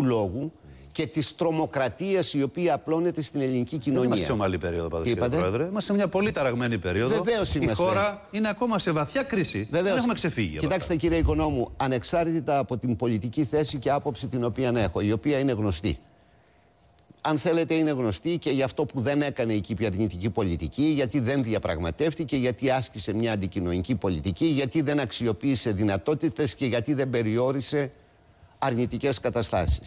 λόγου και της τρομοκρατίας η οποία απλώνεται στην ελληνική κοινωνία. είμαστε σε ομαλή περίοδο, πάντω, κύριε Πρόεδρε. Είμαστε σε μια πολύ ταραγμένη περίοδο. Βεβαίως είμαστε. Η χώρα είναι ακόμα σε βαθιά κρίση. Βεβαίως. Δεν έχουμε ξεφύγει. Κοιτάξτε, κύριε Οικονόμου, ανεξάρτητα από την πολιτική θέση και άποψη την οποία έχω, η οποία είναι γνωστή. Αν θέλετε, είναι γνωστή και για αυτό που δεν έκανε η κυβερνητική πολιτική, γιατί δεν διαπραγματεύτηκε, γιατί άσκησε μια αντικοινωνική πολιτική, γιατί δεν αξιοποίησε δυνατότητες και γιατί δεν περιόρισε αρνητικές καταστάσεις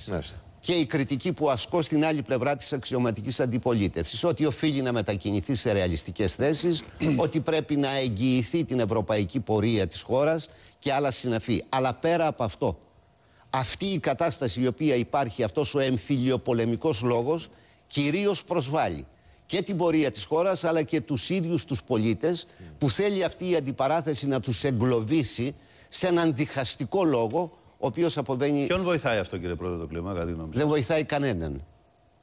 Και η κριτική που ασκώ στην άλλη πλευρά της αξιωματικής αντιπολίτευσης, ότι οφείλει να μετακινηθεί σε ρεαλιστικές θέσεις, ότι πρέπει να εγγυηθεί την ευρωπαϊκή πορεία της χώρας και άλλα συναφή. Αλλά πέρα από αυτό, αυτή η κατάσταση η οποία υπάρχει, αυτός ο εμφυλιοπολεμικός λόγος κυρίως προσβάλλει και την πορεία της χώρας, αλλά και τους ίδιους τους πολίτες που θέλει αυτή η αντιπαράθεση να τους εγκλωβίσει σε έναν διχαστικό λόγο οποίος αποβαίνει. Ποιον βοηθάει αυτό, κύριε Πρόεδρε, το κλίμα, κατά τη γνώμη Δεν βοηθάει κανέναν.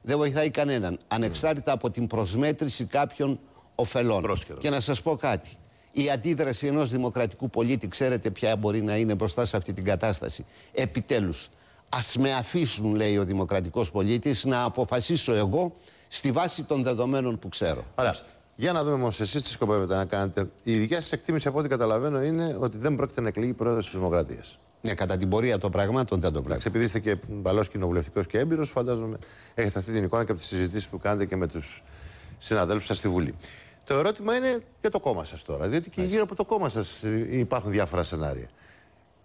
Δεν βοηθάει κανέναν. Ανεξάρτητα από την προσμέτρηση κάποιων ωφελών. Πρόσκαιρο. Και να σας πω κάτι. Η αντίδραση ενός δημοκρατικού πολίτη, ξέρετε ποια μπορεί να είναι μπροστά σε αυτή την κατάσταση. Επιτέλους, ας με αφήσουν, λέει ο δημοκρατικός πολίτης, να αποφασίσω εγώ στη βάση των δεδομένων που ξέρω. Ωραία. για να δούμε όμως εσείς τι σκοπεύετε να κάνετε. Η δικιά σας εκτίμηση, από ό,τι καταλαβαίνω, είναι ότι δεν πρόκειται να εκλεγεί πρόεδρος της Δημοκρατίας. Ναι, κατά την πορεία των πραγμάτων δεν το βλέπω. Επειδή είστε και παλό κοινοβουλευτικός και έμπειρος, φαντάζομαι έχετε αυτή την εικόνα και από τις συζητήσεις που κάνετε και με τους συναδέλφους σας στη Βουλή. Το ερώτημα είναι για το κόμμα σας τώρα. Διότι και γύρω από το κόμμα σας υπάρχουν διάφορα σενάρια.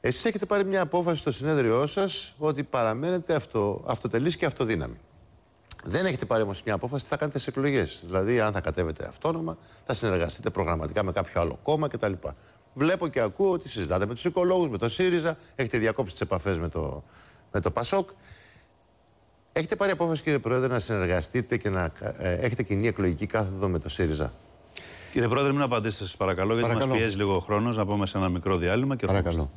Εσείς έχετε πάρει μια απόφαση στο συνέδριό σας ότι παραμένετε αυτο, αυτοτελεί και αυτοδύναμοι. Δεν έχετε πάρει όμως μια απόφαση τι θα κάνετε στι εκλογές. Δηλαδή, αν θα κατέβετε αυτόνομα, θα συνεργαστείτε προγραμματικά με κάποιο άλλο κόμμα κτλ βλέπω και ακούω ότι συζητάτε με τους οικολόγους, με τον ΣΥΡΙΖΑ, έχετε διακόψει τις επαφές με το, με το ΠΑΣΟΚ. Έχετε πάρει απόφαση, κύριε Πρόεδρε, να συνεργαστείτε και να ε, έχετε κοινή εκλογική κάθοδο με το ΣΥΡΙΖΑ. Κύριε Πρόεδρε, μην απαντήσετε, σας παρακαλώ, γιατί μας πιέζει λίγο ο χρόνος. Να πάμε σε ένα μικρό διάλειμμα